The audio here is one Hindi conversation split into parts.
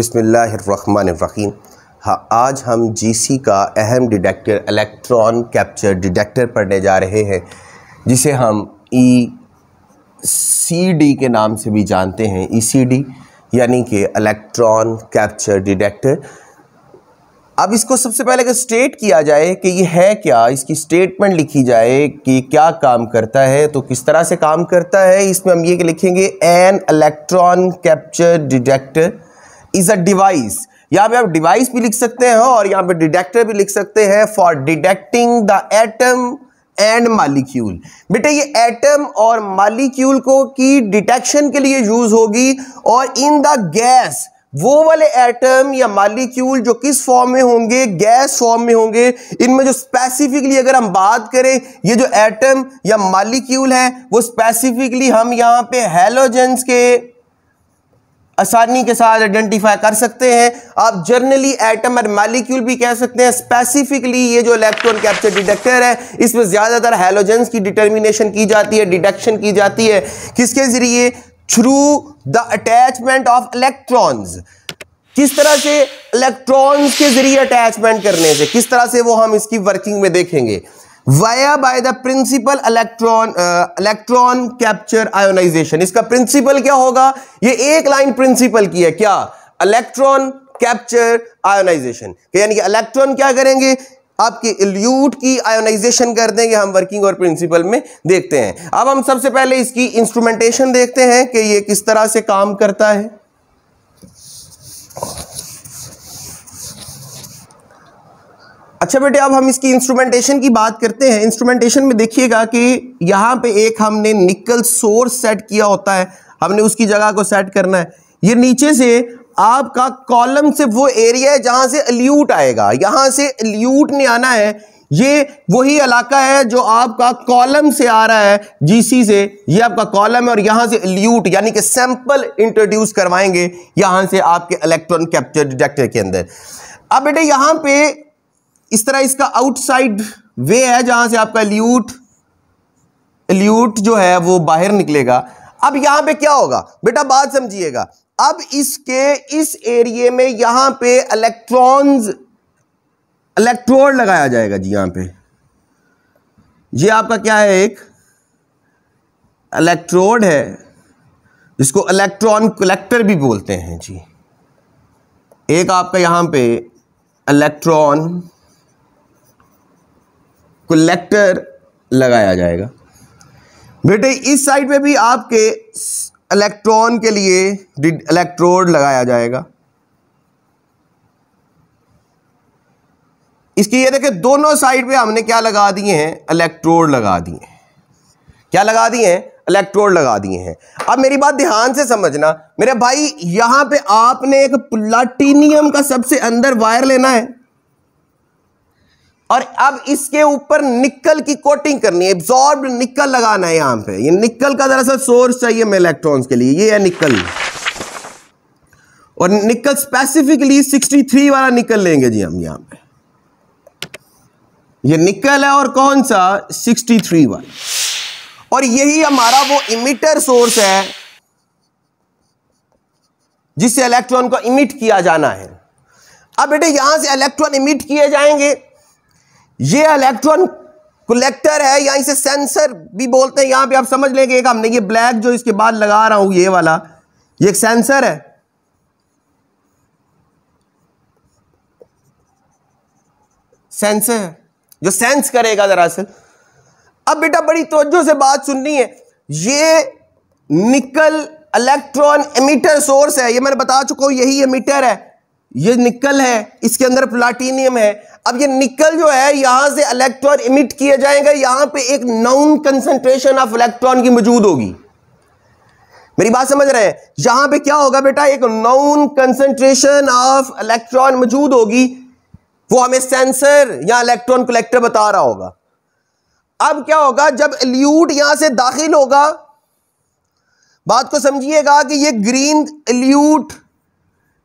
बिसमीम हाँ आज हम जीसी का अहम डिटेक्टर इलेक्ट्रॉन कैप्चर डिटेक्टर पढ़ने जा रहे हैं जिसे हम ई सी डी के नाम से भी जानते हैं ई सी डी यानी कि इलेक्ट्रॉन कैप्चर डिटेक्टर अब इसको सबसे पहले अगर स्टेट किया जाए कि ये है क्या इसकी स्टेटमेंट लिखी जाए कि क्या काम करता है तो किस तरह से काम करता है इसमें हम ये लिखेंगे an electron capture detector is a device यहां पे आप डिवाइस भी लिख सकते हैं और यहाँ पे डिटेक्टर भी लिख सकते हैं for detecting the atom and molecule बेटे ये एटम और मालिक्यूल को की डिटेक्शन के लिए यूज होगी और इन द गैस वो वाले एटम या मालिक्यूल जो किस फॉर्म में होंगे गैस फॉर्म में होंगे इनमें जो स्पेसिफिकली अगर हम बात करें ये जो एटम या मालिक्यूल है वो स्पेसिफिकली हम यहाँ पे हेलोजेंस के आसानी के साथ आइडेंटिफाई कर सकते हैं आप जर्नली एटम और मालिक्यूल भी कह सकते हैं स्पेसिफिकली ये जो इलेक्ट्रॉन कैप्चर डिटेक्टर है इसमें ज़्यादातर हेलोजेंस की डिटर्मिनेशन की जाती है डिटेक्शन की जाती है किसके ज़रिए through the attachment of electrons किस तरह से इलेक्ट्रॉन्स के जरिए अटैचमेंट करने से किस तरह से वो हम इसकी वर्किंग में देखेंगे via by the principle electron electron capture ionization इसका प्रिंसिपल क्या होगा ये एक लाइन प्रिंसिपल की है क्या इलेक्ट्रॉन कैप्चर आयोनाइजेशन यानी कि इलेक्ट्रॉन क्या करेंगे आपकी इल्यूट की आयोनाइजेशन कर देंगे हम वर्किंग और प्रिंसिपल में देखते हैं अब हम सबसे पहले इसकी इंस्ट्रूमेंटेशन देखते हैं कि ये किस तरह से काम करता है अच्छा बेटे अब हम इसकी इंस्ट्रूमेंटेशन की बात करते हैं इंस्ट्रूमेंटेशन में देखिएगा कि यहाँ पे एक हमने निकल सोर्स सेट किया होता है हमने उसकी जगह को सेट करना है ये नीचे से आपका कॉलम से वो एरिया है जहां से अल्यूट आएगा यहां से अल्यूट ने आना है ये वही इलाका है जो आपका कॉलम से आ रहा है जीसी से ये आपका कॉलम है और यहां से ल्यूट यानी कि सैंपल इंट्रोड्यूस करवाएंगे यहां से आपके इलेक्ट्रॉन कैप्चर डिटेक्टर के अंदर अब बेटे यहां पे इस तरह इसका आउटसाइड वे है जहां से आपका ल्यूट ल्यूट जो है वो बाहर निकलेगा अब यहां पे क्या होगा बेटा बात समझिएगा अब इसके इस एरिए में यहां पे इलेक्ट्रॉन्स इलेक्ट्रोड लगाया जाएगा जी यहां पे ये आपका क्या है एक इलेक्ट्रोड है जिसको इलेक्ट्रॉन कलेक्टर भी बोलते हैं जी एक आपका यहां पे इलेक्ट्रॉन कलेक्टर लगाया जाएगा बेटे इस साइड पे भी आपके इलेक्ट्रॉन के लिए इलेक्ट्रोड लगाया जाएगा इसकी ये देखे दोनों साइड पे हमने क्या लगा दिए हैं इलेक्ट्रोड लगा दिए हैं क्या लगा दिए हैं इलेक्ट्रोड लगा दिए हैं अब मेरी बात ध्यान से समझना मेरे भाई यहां पे आपने एक प्लाटीनियम का सबसे अंदर वायर लेना है और अब इसके ऊपर निकल की कोटिंग करनी है एब्जॉर्ब निकल लगाना है यहां पे ये निकल का दरअसल सोर्स चाहिए हमें इलेक्ट्रॉन्स के लिए ये है निकल और निकल स्पेसिफिकली 63 वाला निकल लेंगे जी हम यहां पे ये निकल है और कौन सा 63 वाला और यही हमारा वो इमिटर सोर्स है जिससे इलेक्ट्रॉन को इमिट किया जाना है अब बेटे यहां से इलेक्ट्रॉन इमिट किए जाएंगे ये इलेक्ट्रॉन कलेक्टर है या इसे सेंसर भी बोलते हैं यहां पे आप समझ लेंगे एक हमने ये ब्लैक जो इसके बाद लगा रहा हूं ये वाला ये एक सेंसर है सेंसर है जो सेंस करेगा दरअसल अब बेटा बड़ी तोज्जो से बात सुननी है ये निकल इलेक्ट्रॉन एमिटर सोर्स है ये मैंने बता चुका हूं यही एमिटर है ये निकल है इसके अंदर प्लाटीनियम है अब ये निकल जो है यहां से इलेक्ट्रॉन इमिट किया जाएगा यहां पे एक नाउन कंसंट्रेशन ऑफ इलेक्ट्रॉन की मौजूद होगी मेरी बात समझ रहे हैं यहां पे क्या होगा बेटा एक नाउन कंसेंट्रेशन ऑफ इलेक्ट्रॉन मौजूद होगी वो हमें सेंसर या इलेक्ट्रॉन कलेक्टर बता रहा होगा अब क्या होगा जब एल्यूट यहां से दाखिल होगा बात को समझिएगा कि ये ग्रीन एल्यूट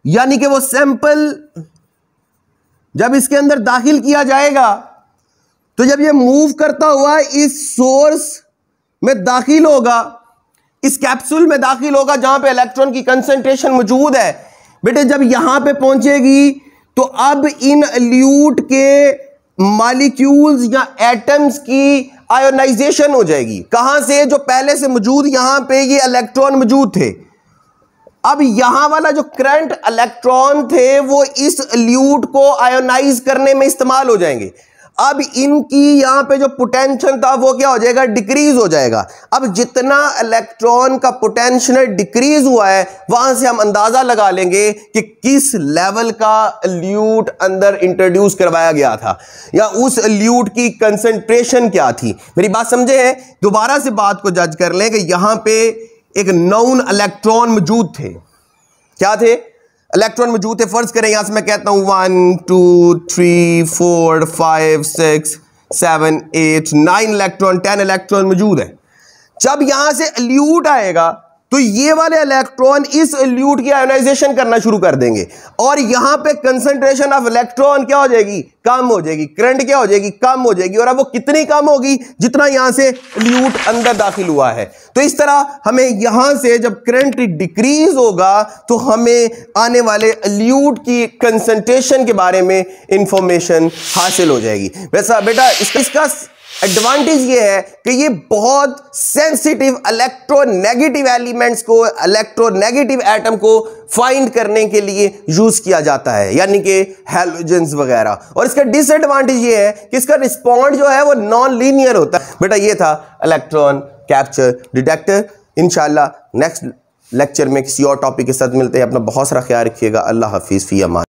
यानी कि वो सैंपल जब इसके अंदर दाखिल किया जाएगा तो जब ये मूव करता हुआ इस सोर्स में दाखिल होगा इस कैप्सूल में दाखिल होगा जहां पे इलेक्ट्रॉन की कंसंट्रेशन मौजूद है बेटे जब यहां पे पहुंचेगी तो अब इन ल्यूट के मालिक्यूल्स या एटम्स की आयोनाइजेशन हो जाएगी कहां से जो पहले से मौजूद यहां पे ये इलेक्ट्रॉन मौजूद थे अब यहां वाला जो करंट इलेक्ट्रॉन थे वो इस ल्यूट को आयोनाइज करने में इस्तेमाल हो जाएंगे अब इनकी यहां पे जो पोटेंशियल था वो क्या हो जाएगा डिक्रीज हो जाएगा अब जितना इलेक्ट्रॉन का पोटेंशियल डिक्रीज हुआ है वहां से हम अंदाजा लगा लेंगे कि किस लेवल का ल्यूट अंदर इंट्रोड्यूस करवाया गया था या उस ल्यूट की कंसंट्रेशन क्या थी मेरी बात समझे हैं दोबारा से बात को जज कर लें कि यहां पर एक नॉन इलेक्ट्रॉन मौजूद थे क्या थे इलेक्ट्रॉन मौजूद थे फर्ज करें यहां से मैं कहता हूं one two three four five six seven eight nine electron ten electron मौजूद है जब यहां से अल्यूट आएगा तो ये वाले इलेक्ट्रॉन इस ल्यूट की आयोनाइजेशन करना शुरू कर देंगे और यहां पे कंसंट्रेशन ऑफ इलेक्ट्रॉन क्या हो जाएगी कम हो जाएगी करंट क्या हो जाएगी कम हो जाएगी और अब वो कितनी कम होगी जितना यहां से ल्यूट अंदर दाखिल हुआ है तो इस तरह हमें यहां से जब करंट डिक्रीज होगा तो हमें आने वाले ल्यूट की कंसंट्रेशन के बारे में इंफॉर्मेशन हासिल हो जाएगी वैसा बेटा इसका एडवांटेज ये है कि ये बहुत सेंसिटिव इलेक्ट्रोनेगेटिव एलिमेंट्स को इलेक्ट्रोनेगेटिव एटम को फाइंड करने के लिए यूज किया जाता है यानी कि हेलोजेंस वगैरह और इसका डिसएडवांटेज ये है कि इसका रिस्पॉन्ड जो है वो नॉन लीनियर होता है बेटा ये था इलेक्ट्रॉन कैप्चर डिटेक्टर इनशाला नेक्स्ट लेक्चर में किसी और टॉपिक के साथ मिलते हैं अपना बहुत सारा ख्याल रखिएगा अल्लाह हाफिज़ फ़ी अमान